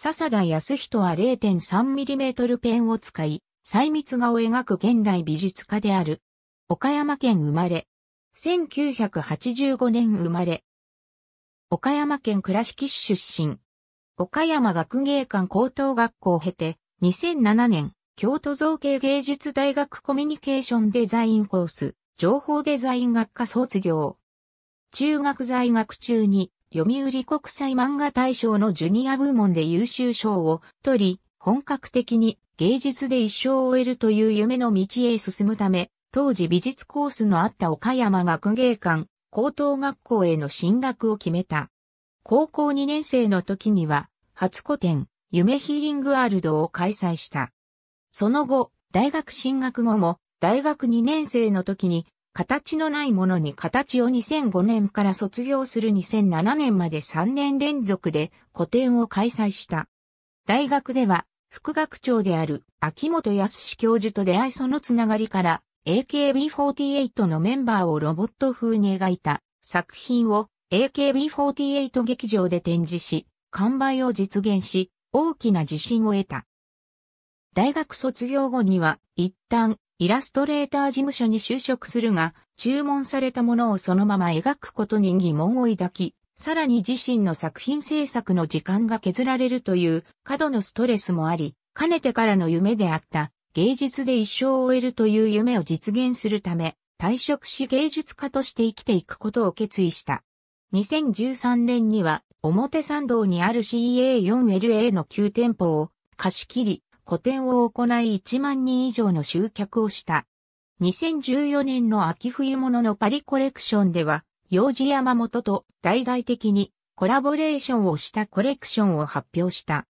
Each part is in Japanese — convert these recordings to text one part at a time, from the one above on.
笹田康人は 0.3mm ペンを使い、細密画を描く現代美術家である。岡山県生まれ。1985年生まれ。岡山県倉敷市出身。岡山学芸館高等学校を経て、2007年、京都造形芸術大学コミュニケーションデザインコース、情報デザイン学科卒業。中学在学中に読売国際漫画大賞のジュニア部門で優秀賞を取り、本格的に芸術で一生を終えるという夢の道へ進むため、当時美術コースのあった岡山学芸館、高等学校への進学を決めた。高校2年生の時には、初古典、夢ヒーリングワールドを開催した。その後、大学進学後も、大学2年生の時に形のないものに形を2005年から卒業する2007年まで3年連続で個展を開催した。大学では、副学長である秋元康教授と出会いそのつながりから AKB48 のメンバーをロボット風に描いた作品を AKB48 劇場で展示し、完売を実現し、大きな自信を得た。大学卒業後には、一旦イラストレーター事務所に就職するが、注文されたものをそのまま描くことに疑問を抱き、さらに自身の作品制作の時間が削られるという過度のストレスもあり、かねてからの夢であった芸術で一生を終えるという夢を実現するため、退職し芸術家として生きていくことを決意した。2013年には表参道にある CA4LA の9店舗を貸し切り、個展を行い1万人以上の集客をした。2014年の秋冬物のパリコレクションでは、幼児山本と大々的にコラボレーションをしたコレクションを発表した。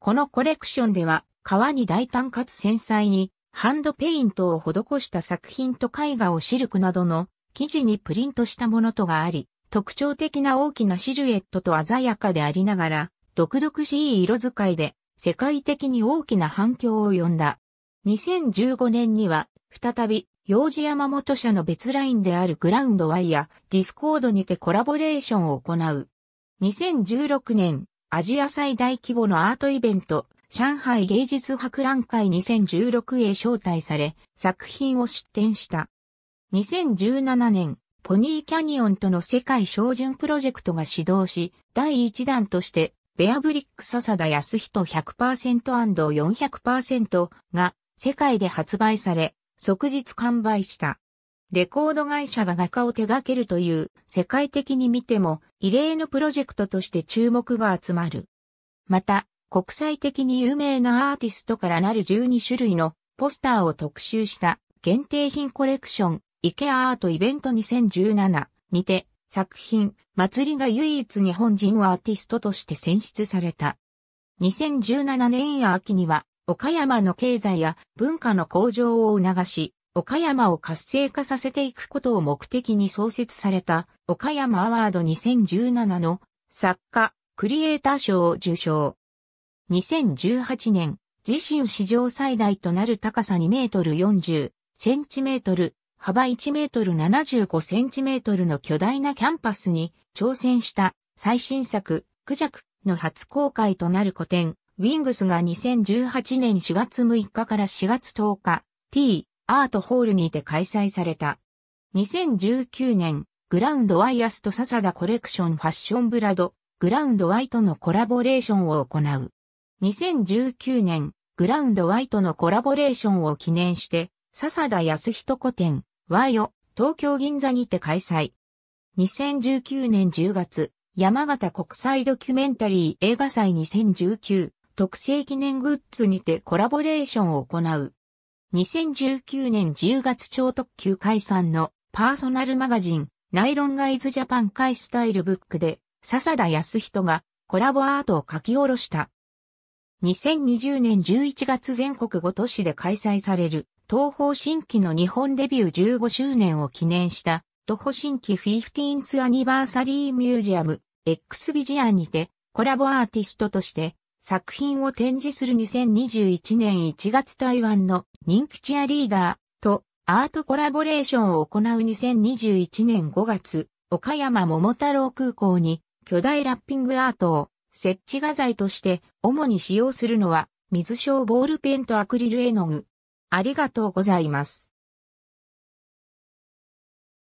このコレクションでは、革に大胆かつ繊細に、ハンドペイントを施した作品と絵画をシルクなどの生地にプリントしたものとがあり、特徴的な大きなシルエットと鮮やかでありながら、独々しい色使いで世界的に大きな反響を呼んだ。2015年には、再び、幼児山本社の別ラインであるグラウンドワイやディスコードにてコラボレーションを行う。2016年、アジア最大規模のアートイベント、上海芸術博覧会2016へ招待され、作品を出展した。2017年、ポニーキャニオンとの世界標準プロジェクトが始動し、第1弾としてベアブリック笹田康人 100%&400% が世界で発売され、即日完売した。レコード会社が画家を手掛けるという世界的に見ても異例のプロジェクトとして注目が集まる。また、国際的に有名なアーティストからなる12種類のポスターを特集した限定品コレクション、イケアアートイベント2017にて作品、祭りが唯一日本人アーティストとして選出された。2017年秋には、岡山の経済や文化の向上を促し、岡山を活性化させていくことを目的に創設された、岡山アワード2017の作家、クリエイター賞を受賞。2018年、自身史上最大となる高さ2メートル40センチメートル、幅1メートル75センチメートルの巨大なキャンパスに挑戦した最新作、クジャクの初公開となる個展、ウィングスが2018年4月6日から4月10日、T、アートホールにて開催された。2019年、グラウンドワイアスと笹田コレクションファッションブラド、グラウンドワイとのコラボレーションを行う。2019年、グラウンドワイとのコラボレーションを記念して、笹田康彦個展、ワイオ、東京銀座にて開催。2019年10月、山形国際ドキュメンタリー映画祭2019特製記念グッズにてコラボレーションを行う。2019年10月超特急解散のパーソナルマガジンナイロンガイズジャパン会スタイルブックで笹田康人がコラボアートを書き下ろした。2020年11月全国5都市で開催される東方新規の日本デビュー15周年を記念した、東方新規 15th アニバーサリーミュージアム X ビジアンにてコラボアーティストとして作品を展示する2021年1月台湾の人気チアリーダーとアートコラボレーションを行う2021年5月、岡山桃太郎空港に巨大ラッピングアートを設置画材として主に使用するのは水晶ボールペンとアクリル絵の具。ありがとうございます。